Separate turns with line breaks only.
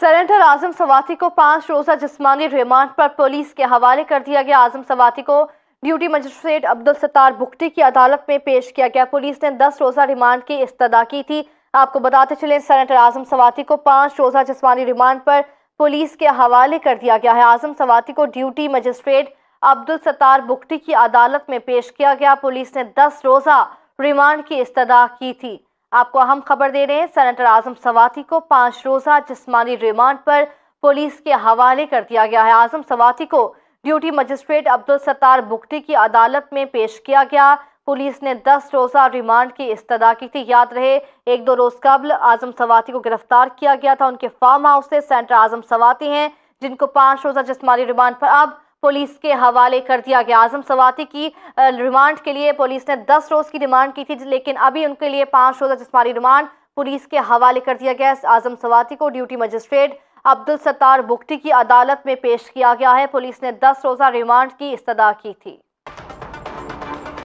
surrender आजम सवाती को पांच रोजा जिसमानी रिमांड पर पुलिस के हवाले कर दिया गया आजम सवाती को ड्यूटी मजिस्ट्रेट अब्दुल सतार भुगटी की अदालत में पेश किया गया पुलिस ने दस रोजा रिमांड की इस्तः की थी आपको बताते चले सरेंडर आजम सवाती को पांच रोजा जिसमानी रिमांड पर पुलिस के हवाले कर दिया गया है आजम सवाती को ड्यूटी मजिस्ट्रेट अब्दुल सतार भुगटी की अदालत में पेश किया गया पुलिस ने दस रोजा रिमांड की इस्तः की थी आपको अहम खबर दे रहे हैं सनटर आजम सवाती को पांच रोजा जिसमानी रिमांड पर पुलिस के हवाले कर दिया गया है आजम सवाती को ड्यूटी मजिस्ट्रेट अब्दुल सत्तार बुगटी की अदालत में पेश किया गया पुलिस ने 10 रोजा रिमांड की इस्तदा की थी याद रहे एक दो रोज कबल आजम सवाती को गिरफ्तार किया गया था उनके फार्म हाउस से सेंटर आजम सवाती हैं जिनको पांच रोजा जिसमानी रिमांड पर अब पुलिस के हवाले कर दिया गया आजम सवाती की रिमांड के लिए पुलिस ने दस रोज की रिमांड की थी लेकिन अभी उनके लिए पांच रोजा जिसमानी रिमांड पुलिस के हवाले कर दिया गया आजम सवाती को ड्यूटी मजिस्ट्रेट अब्दुल सत्तार बुगटी की अदालत में पेश किया गया है पुलिस ने दस रोजा रिमांड की इस्तः की थी